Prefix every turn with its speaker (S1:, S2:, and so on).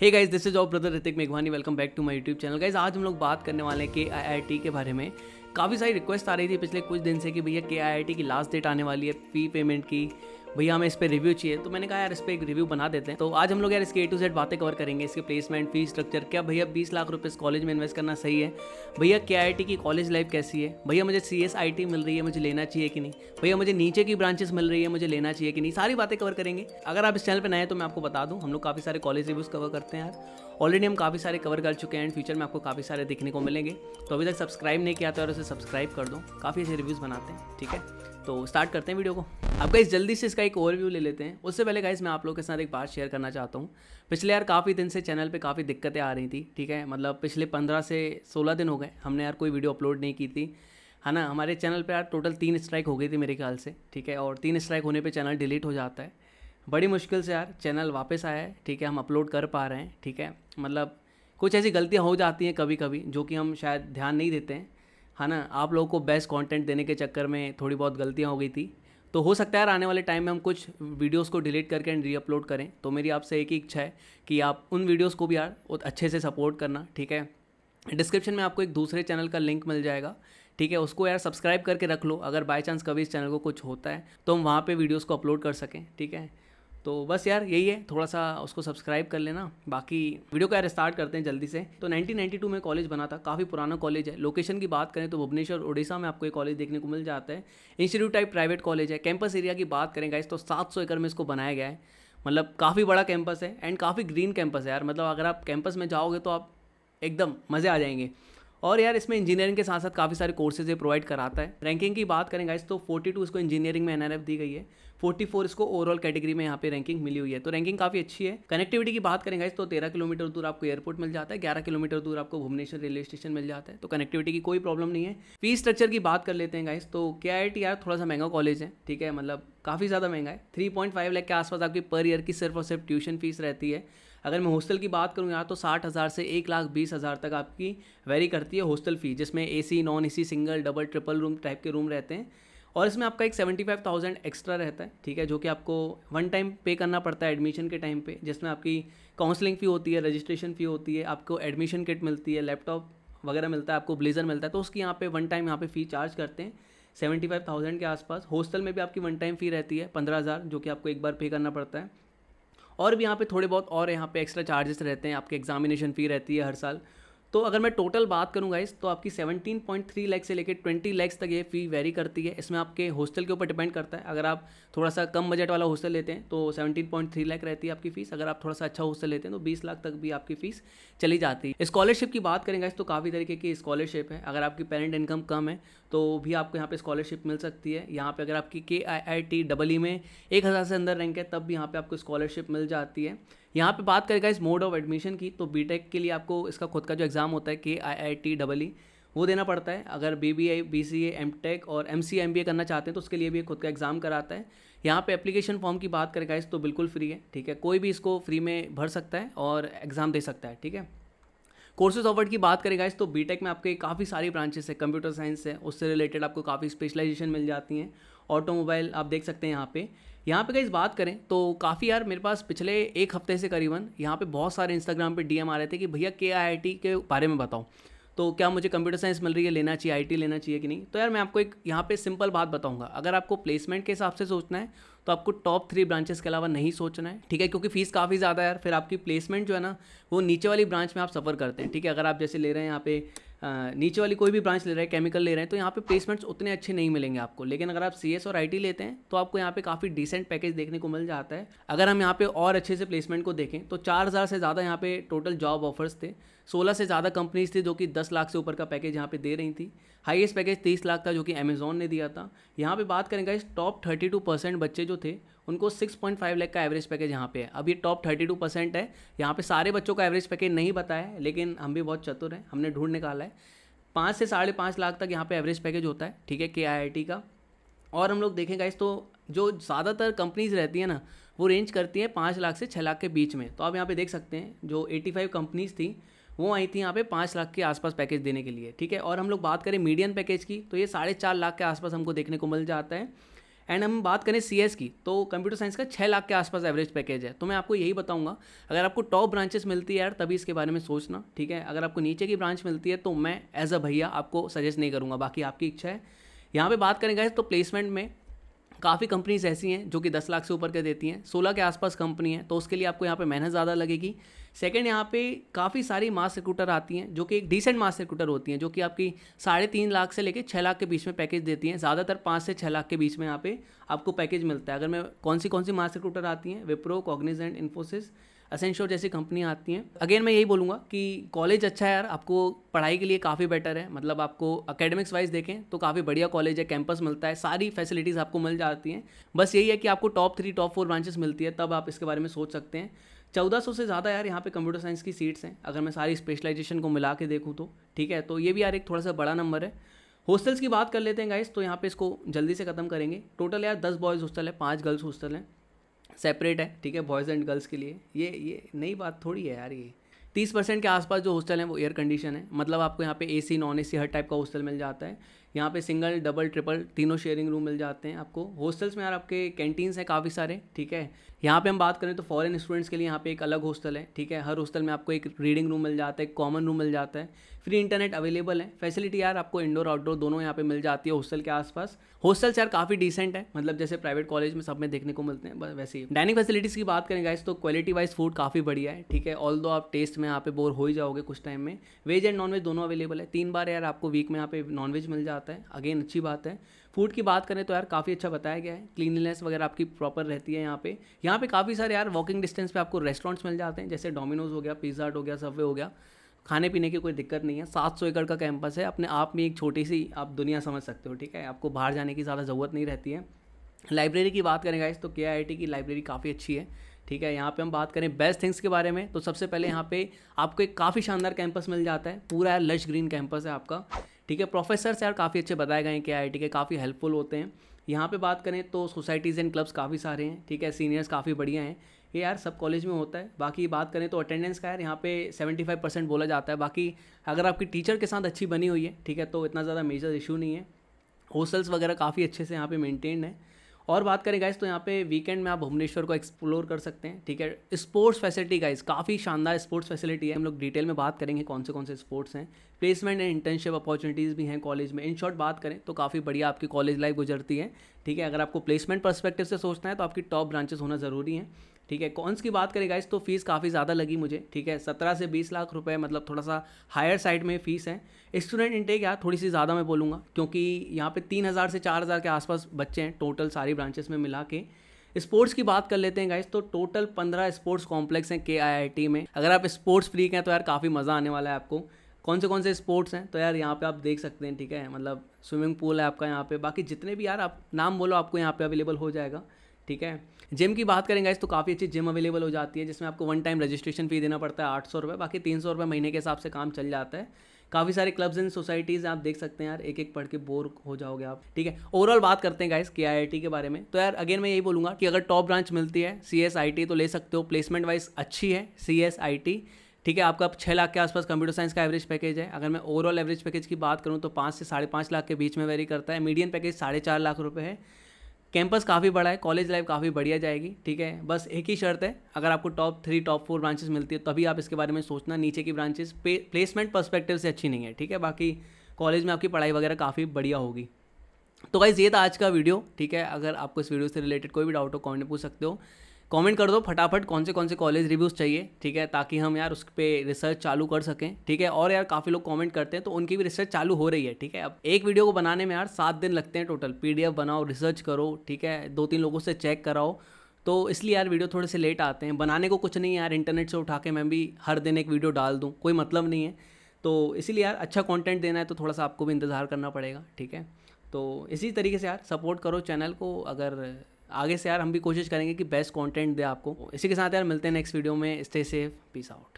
S1: hey guys this is of brother Ritik मेघवानी welcome back to my YouTube channel guys आज हम लोग बात करने वाले हैं के आई के बारे में काफ़ी सारी रिक्वेस्ट आ रही थी पिछले कुछ दिन से कि भैया के आई की लास्ट डेट आने वाली है फी पेमेंट की भैया हमें इस पर रिव्यू चाहिए तो मैंने कहा यार इस पर एक रिव्यू बना देते हैं तो आज हम लोग यार इसके ए टू जेड बातें कवर करेंगे इसके प्लेसमेंट फीस स्ट्रक्चर क्या भैया बीस लाख रुपये इस कॉलेज में इन्वेस्ट करना सही है भैया के आई की कॉलेज लाइफ कैसी है भैया मुझे सी एस आई टी मिल रही है मुझे लेना चाहिए कि नहीं भैया मुझे नीचे की ब्रांचेस मिल रही है मुझे लेना चाहिए कि नहीं सारी बातें कवर करेंगे अगर आप इस चैनल पर नए तो मैं आपको बता दूँ हम लोग काफ़ी सारे कॉलेज रिव्यूज़ कवर करते हैं यार ऑलरेडी हम काफ़ी सारे कवर कर चुके हैं एंड फ्यूचर में आपको काफ़ी सारे देखने को मिलेंगे तो अभी तक सब्सक्राइब नहीं किया तो और उसे सब्सक्राइब कर दो काफ़ी अच्छे रिव्यूज़ बनाते हैं ठीक है तो स्टार्ट करते हैं वीडियो को अब गाइस जल्दी से इसका एक ओवरव्यू ले लेते हैं उससे पहले गाइस मैं आप लोग के साथ एक बात शेयर करना चाहता हूँ पिछले यार काफ़ी दिन से चैनल पे काफ़ी दिक्कतें आ रही थी ठीक है मतलब पिछले पंद्रह से सोलह दिन हो गए हमने यार कोई वीडियो अपलोड नहीं की थी है ना हमारे चैनल पर यार टोटल तीन स्ट्राइक हो गई थी मेरे ख्याल से ठीक है और तीन स्ट्राइक होने पर चैनल डिलीट हो जाता है बड़ी मुश्किल से यार चैनल वापस आया है ठीक है हम अपलोड कर पा रहे हैं ठीक है मतलब कुछ ऐसी गलतियाँ हो जाती हैं कभी कभी जो कि हम शायद ध्यान नहीं देते हैं है ना आप लोगों को बेस्ट कंटेंट देने के चक्कर में थोड़ी बहुत गलतियाँ हो गई थी तो हो सकता है यार आने वाले टाइम में हम कुछ वीडियोस को डिलीट करके एंड रीअपलोड करें तो मेरी आपसे एक ही इच्छा है कि आप उन वीडियोस को भी यार अच्छे से सपोर्ट करना ठीक है डिस्क्रिप्शन में आपको एक दूसरे चैनल का लिंक मिल जाएगा ठीक है उसको यार सब्सक्राइब करके रख लो अगर बाय चांस कभी इस चैनल को कुछ होता है तो हम वहाँ पर वीडियोज़ को अपलोड कर सकें ठीक है तो बस यार यही है थोड़ा सा उसको सब्सक्राइब कर लेना बाकी वीडियो का यार स्टार्ट करते हैं जल्दी से तो 1992 में कॉलेज बना था काफ़ी पुराना कॉलेज है लोकेशन की बात करें तो भुवनेश्वर उड़ीसा में आपको ये कॉलेज देखने को मिल जाता है इंस्टीट्यूट टाइप प्राइवेट कॉलेज है कैंपस एरिया की बात करें गाइस तो सात एकड़ में इसको बनाया गया है मतलब काफ़ी बड़ा कैंपस है एंड काफ़ी ग्रीन कैंपस है यार मतलब अगर आप कैंपस में जाओगे तो आप एकदम मज़े आ जाएंगे और यार इसमें इंजीनियरिंग के साथ साथ काफ़ी सारे कोर्सेज ये प्रोवाइड कराता है रैंकिंग की बात करें गाइस तो 42 इसको इंजीनियरिंग में एनआरएफ दी गई है 44 इसको ओवरऑल कैटेगरी में यहाँ पे रैंकिंग मिली हुई है तो रैंकिंग काफ़ी अच्छी है कनेक्टिविटी की बात करें गाइस तो तेरह किलोमीटर दूर आपको एयरपोर्ट मिल जाता है ग्यारह किलोमीटर दूर आपको भुवनेश्वर रेलवे स्टेशन मिल जाता है तो कनेक्टिविटी की कोई प्रॉब्लम नहीं है फीस स्ट्रक्चर की बात कर लेते हैं गाइस तो क्या यार थोड़ा सा महंगा कॉलेज है ठीक है मतलब काफ़ी ज़्यादा महंगा है थ्री पॉइंट फाइव लाख के आसपास आपकी पर ईयर की सिर्फ और सिर्फ ट्यूशन फीस रहती है अगर मैं हॉस्टल की बात करूँ यहाँ तो साठ हज़ार से एक लाख बीस हज़ार तक आपकी वेरी करती है हॉस्टल फ़ी जिसमें A C non A C single double triple room type के रूम रहते हैं और इसमें आपका एक सेवेंटी फाइव थाउजेंड एक्स्ट्रा रहता है ठीक है जो कि आपको वन टाइम पे करना पड़ता है एडमिशन के टाइम पे जिसमें आपकी काउंसलिंग फ़ी होती है रजिस्ट्रेशन फ़ी होती है आपको एडमिशन किट मिलती है लैपटॉप वगैरह मिलता है आपको ब्लेजर मिलता है तो उसकी यहाँ पे वन टाइम यहाँ पे फ़ी चार्ज करते हैं सेवेंटी फाइव थाउजेंड के आसपास हॉस्टल में भी आपकी वन टाइम फ़ी रहती है पंद्रह हज़ार जो कि आपको एक बार पे करना पड़ता है और भी यहाँ पे थोड़े बहुत और यहाँ पे एक्स्ट्रा चार्जेस रहते हैं आपके एग्जामिनेशन फ़ी रहती है हर साल तो अगर मैं टोटल बात करूँगा इस तो आपकी 17.3 लैक्स से लेकर 20 लैक्स तक ये फ़ी वेरी करती है इसमें आपके हॉस्टल के ऊपर डिपेंड करता है अगर आप थोड़ा सा कम बजट वाला हॉस्टल लेते हैं तो 17.3 लैक रहती है आपकी फ़ीस अगर आप थोड़ा सा अच्छा हॉस्टल लेते हैं तो बीस लाख तक भी आपकी फ़ीस चली जाती है स्कॉलरशिप की बात करेंगे इस तो काफ़ी तरीके की स्कॉलरशिप है अगर आपकी पेरेंट इनकम कम है तो भी आपको यहाँ पर स्कॉलरशिप मिल सकती है यहाँ पर अगर आपकी के आई आई टी डबल ई में एक हज़ार से अंदर रैंक है तब भी यहाँ पर आपको स्कॉलरशिप मिल जाती है यहाँ पे बात करेगा इस मोड ऑफ एडमिशन की तो बीटेक के लिए आपको इसका खुद का जो एग्ज़ाम होता है के आई आई टी डबल ई वो देना पड़ता है अगर B B I B C M tech और M C M B A करना चाहते हैं तो उसके लिए भी खुद का एग्ज़ाम कराता है यहाँ पे एप्लीकेशन फॉर्म की बात करेगा इस तो बिल्कुल फ्री है ठीक है कोई भी इसको फ्री में भर सकता है और एग्ज़ाम दे सकता है ठीक है कोर्सेज ऑफर्ड की बात करेगा इस तो बीटेक में आपके काफ़ी सारी ब्रांचेस है कंप्यूटर साइंस है उससे रिलेटेड आपको काफ़ी स्पेशलाइजेशन मिल जाती हैं ऑटोमोबाइल आप देख सकते हैं यहाँ पे यहाँ पे गाइज बात करें तो काफ़ी यार मेरे पास पिछले एक हफ्ते से करीबन यहाँ पे बहुत सारे इंस्टाग्राम पे डीएम आ रहे थे कि भैया के आई के बारे में बताओ तो क्या मुझे कंप्यूटर साइंस मिल रही है लेना चाहिए आईटी लेना चाहिए कि नहीं तो यार मैं आपको एक यहाँ पे सिंपल बात बताऊंगा अगर आपको प्लेसमेंट के हिसाब से सोचना है तो आपको टॉप थ्री ब्रांचेस के अलावा नहीं सोचना है ठीक है क्योंकि फीस काफ़ी ज़्यादा है यार फिर आपकी प्लेसमेंट जो है ना वो नीचे वाली ब्रांच में आप सफ़र करते हैं ठीक है अगर आप जैसे ले रहे हैं यहाँ पे नीचे वाली कोई भी ब्रांच ले रहे हैं केमिकल ले रहे हैं तो यहाँ पे प्लेसमेंट्स उतने अच्छे नहीं मिलेंगे आपको लेकिन अगर आप सी और आई लेते हैं तो आपको यहाँ पे काफ़ी डिसेंट पैकेज देखने को मिल जाता है अगर हम यहाँ पे और अच्छे से प्लेसमेंट को देखें तो चार हज़ार से ज़्यादा यहाँ पे टोटल जॉब ऑफर्स थे सोलह से ज़्यादा कंपनीज थी जो कि दस लाख से ऊपर का पैकेज यहाँ पे दे रही थी हाईएस्ट पैकेज तीस लाख था जो कि अमेजोन ने दिया था यहाँ पे बात करेंगे इस टॉप थर्टी टू परसेंट बच्चे जो थे उनको सिक्स पॉइंट फाइव लैख का एवरेज पैकेज यहाँ पे है अब ये टॉप टू परसेंट है यहाँ पे सारे बच्चों का एवरेज पैकेज नहीं बताया है लेकिन हम भी बहुत चतुर हैं हमने ढूंढ निकाला है पाँच से साढ़े पाँच लाख तक यहाँ पे एवरेज पैकेज होता है ठीक है के आई आई टी का और हम लोग देखेंगे इस तो जो ज़्यादातर कंपनीज रहती हैं ना वो रेंज करती हैं पाँच लाख से छः लाख के बीच में तो आप यहाँ पे देख सकते हैं जो एटी फाइव कंपनीज थी वो आई थी यहाँ पे पाँच लाख के आसपास पैकेज देने के लिए ठीक है और हम लोग बात करें मीडियम पैकेज की तो ये साढ़े चार लाख के आसपास हमको देखने को मिल जाता है एंड हम बात करें सी की तो कंप्यूटर साइंस का छः लाख के आसपास एवरेज पैकेज है तो मैं आपको यही बताऊंगा अगर आपको टॉप ब्रांचेस मिलती है यार तभी इसके बारे में सोचना ठीक है अगर आपको नीचे की ब्रांच मिलती है तो मैं एज अ भैया आपको सजेस्ट नहीं करूँगा बाकी आपकी इच्छा है यहाँ पे बात करेंगे तो प्लेसमेंट में काफ़ी कंपनीज ऐसी हैं जो कि दस लाख से ऊपर के देती हैं सोलह के आसपास कंपनी है तो उसके लिए आपको यहाँ पे मेहनत ज़्यादा लगेगी सेकेंड यहाँ पे काफ़ी सारी मास रिक्रूटर आती हैं जो कि एक डिसेंट मास रिक्रूटर होती हैं जो कि आपकी साढ़े तीन लाख से लेकर छः लाख के बीच में पैकेज देती हैं ज़्यादातर पाँच से छः लाख के बीच में यहाँ पे आपको पैकेज मिलता है अगर मैं कौन सी कौन सी मास रिक्रूटर आती हैं विप्रो कॉग्निजेंट इन्फोसिस असेंशोर जैसी कंपनियाँ आती हैं अगेन मैं यही बोलूँगा कि कॉलेज अच्छा है यार आपको पढ़ाई के लिए काफ़ी बेटर है मतलब आपको अकेडमिक्स वाइज देखें तो काफ़ी बढ़िया कॉलेज है कैंपस मिलता है सारी फैसिलिटीज़ आपको मिल जाती हैं बस यही है कि आपको top three top four branches मिलती है तब आप इसके बारे में सोच सकते हैं चौदह सौ से ज़्यादा यार यहाँ पे कंप्यूटर साइंस की सीट्स हैं अगर मैं सारी स्पेशलाइजेशन को मिला के देखूँ तो ठीक है तो ये भी यार एक थोड़ा सा बड़ा नंबर है हॉस्टल्स की बात कर लेते हैं गाइस तो यहाँ पे इसको जल्दी से ख़त्म करेंगे टोटल यार दस बॉयज़ हॉस्टल है पाँच गर्ल्स हॉस्टल हैं सेपरेट है ठीक है बॉयज़ एंड गर्ल्स के लिए ये ये नई बात थोड़ी है यार ये तीस परसेंट के आसपास जो हॉस्टल हैं वो एयर कंडीशन है मतलब आपको यहाँ पे एसी नॉन एसी हर टाइप का हॉस्टल मिल जाता है यहाँ पे सिंगल डबल ट्रिपल तीनों शेयरिंग रूम मिल जाते हैं आपको हॉस्टल्स में यार आपके कैंटीन्स हैं काफ़ी सारे ठीक है यहाँ पे हम बात करें तो फॉरेन स्टूडेंट्स के लिए यहाँ पे एक अलग हॉस्टल है ठीक है हर हॉस्टल में आपको एक रीडिंग रूम मिल जाता है एक कॉमन रूम मिल जाता है फ्री इंटरनेट अवेलेबल है फैसिलिटी यार आपको इंडोर आउटडोर दोनों यहाँ पे मिल जाती है हॉस्टल के आसपास हॉस्टल्स यार काफ़ी डिसेंट है मतलब जैसे प्राइवेट कॉलेज में सब में देखने को मिलते हैं वैसे ही डाइनिंग फैसिलिटीज़ की बात करें गाइस तो क्वालिटी वाइज फूड काफ़ी बढ़िया है ठीक है ऑल दो आप टेस्ट में यहाँ पे बोर हो ही जाओगे कुछ टाइम में वेज एंड नॉन वेज दोनों अवेलेबल है तीन बार यार आपको वीक में यहाँ पे नॉन मिल जाता जाता है अगेन अच्छी बात है फूड की बात करें तो यार काफ़ी अच्छा बताया गया है क्लीनलीनेस वगैरह आपकी प्रॉपर रहती है यहाँ पे यहाँ पे काफ़ी सारे यार वॉकिंग डिस्टेंस पे आपको रेस्टोरेंट्स मिल जाते हैं जैसे डोमिनोज हो गया पिज़्ज़ा हट हो गया सब्वे हो गया खाने पीने की कोई दिक्कत नहीं है सात सौ एकड़ का कैंपस है अपने आप में एक छोटी सी आप दुनिया समझ सकते हो ठीक है आपको बाहर जाने की ज़्यादा ज़रूरत नहीं रहती है लाइब्रेरी की बात करें गाइस तो के की लाइब्रेरी काफ़ी अच्छी है ठीक है यहाँ पे हम बात करें बेस्ट थिंग्स के बारे में तो सबसे पहले यहाँ पे आपको एक काफ़ी शानदार कैंपस मिल जाता है पूरा लश ग्रीन कैंपस है आपका ठीक है प्रोफेसर यार काफ़ी अच्छे बताए गए हैं कि आई के काफ़ी हेल्पफुल होते हैं यहाँ पे बात करें तो सोसाइटीज़ एंड क्लब्स काफ़ी सारे हैं ठीक है सीनियर्स काफ़ी बढ़िया हैं ये यार सब कॉलेज में होता है बाकी बात करें तो अटेंडेंस का यार यहाँ पे 75 परसेंट बोला जाता है बाकी अगर आपकी टीचर के साथ अच्छी बनी हुई है ठीक है तो इतना ज़्यादा मेजर इशू नहीं है होस्टल्स वगैरह काफ़ी अच्छे से यहाँ पे मेंटेन है और बात करें गाइज तो यहाँ पे वीकेंड में आप भुवनेश्वर को एक्सप्लोर कर सकते हैं ठीक है स्पोर्ट्स फैसिलिटी गाइज काफ़ी शानदार स्पोर्ट्स फैसिलिटी है हम लोग डिटेल में बात करेंगे कौन से कौन से स्पोर्ट्स हैं प्लेसमेंट एंड इंटर्नशिप अपॉर्चुनिटीज़ भी हैं कॉलेज में इन शॉर्ट बात करें तो काफ़ी बढ़िया आपकी कॉलेज लाइफ गुजरती है ठीक है अगर आपको प्लेसमेंट परस्पेक्टिव से सोचना है तो आपकी टॉप ब्रांचेस होना ज़रूरी है ठीक है कॉन्स की बात करें गाइस तो फीस काफ़ी ज़्यादा लगी मुझे ठीक है सत्रह से बीस लाख रुपए मतलब थोड़ा सा हायर साइड में फीस है स्टूडेंट इंटेक यार थोड़ी सी ज़्यादा मैं बोलूँगा क्योंकि यहाँ पे तीन हज़ार से चार हज़ार के आसपास बच्चे हैं टोटल सारी ब्रांचेस में मिला के स्पोर्ट्स की बात कर लेते हैं गाइस तो टोटल पंद्रह स्पोर्ट्स कॉम्प्लेक्स हैं के में अगर आप स्पोर्ट्स फ्रीक हैं तो यार काफ़ी मज़ा आने वाला है आपको कौन से कौन से स्पोर्ट्स हैं तो यार यहाँ पे आप देख सकते हैं ठीक है मतलब स्विमिंग पूल है आपका यहाँ पे बाकी जितने भी यार आप नाम बोलो आपको यहाँ पे अवेलेबल हो जाएगा ठीक है जिम की बात करेंगे तो काफ़ी अच्छी जिम अवेलेबल हो जाती है जिसमें आपको वन टाइम रजिस्ट्रेशन फ़ी देना पड़ता है आठ सौ रुपये बाकी तीन सौ रुपये महीने के हिसाब से काम चल जाता है काफ़ी सारे क्लब्स एंड सोसाइटीज़ आप देख सकते हैं यार एक एक पढ़ के बोर हो जाओगे आप ठीक है ओवरऑल बात करते हैं गाइस के आई के बारे में तो यार अगेन मैं यही बोलूँगा कि अगर टॉप ब्रांच मिलती है सी एस आई टी तो ले सकते हो प्लेसमेंट वाइज अच्छी है सी एस आई टी ठीक है आपका छः लाख के आसपास कंप्यूटर साइंस का एवरेज पैकेज है अगर मैं ओवरऑल एवरेज पैकेज की बात करूँ तो पाँच से साढ़े पाँच लाख के बीच में वेरी करता है मीडियम पैकेज साढ़े चार लाख रुपये है कैंपस काफ़ी बड़ा है कॉलेज लाइफ काफ़ी बढ़िया जाएगी ठीक है बस एक ही शर्त है अगर आपको top three top four branches मिलती है तभी आप इसके बारे में सोचना नीचे की ब्रांचेस प्लेसमेंट परस्पेक्टिव से अच्छी नहीं है ठीक है बाकी कॉलेज में आपकी पढ़ाई वगैरह काफ़ी बढ़िया होगी तो गाइज़ ये था आज का वीडियो ठीक है अगर आपको इस वीडियो से रिलेटेड कोई भी डाउट हो कॉमेंट में पूछ सकते हो कमेंट कर दो फटाफट कौन से कौन से कॉलेज रिव्यूज़ चाहिए ठीक है ताकि हम यार उस पर रिसर्च चालू कर सकें ठीक है और यार काफ़ी लोग कमेंट करते हैं तो उनकी भी रिसर्च चालू हो रही है ठीक है अब एक वीडियो को बनाने में यार सात दिन लगते हैं टोटल पी बनाओ रिसर्च करो ठीक है दो तीन लोगों से चेक कराओ तो इसलिए यार वीडियो थोड़े से लेट आते हैं बनाने को कुछ नहीं यार इंटरनेट से उठा के मैं भी हर दिन एक वीडियो डाल दूँ कोई मतलब नहीं है तो इसीलिए यार अच्छा कंटेंट देना है तो थोड़ा सा आपको भी इंतज़ार करना पड़ेगा ठीक है तो इसी तरीके से यार सपोर्ट करो चैनल को अगर आगे से यार हम भी कोशिश करेंगे कि बेस्ट कॉन्टेंट दे आपको इसी के साथ यार मिलते हैं नेक्स्ट वीडियो में स्टे सेफ पीस आउट